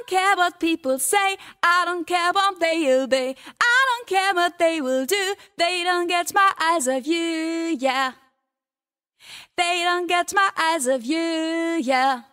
don't care what people say. I don't care what they'll be. I don't care what they will do. They don't get my eyes of you, yeah. They don't get my eyes of you, yeah.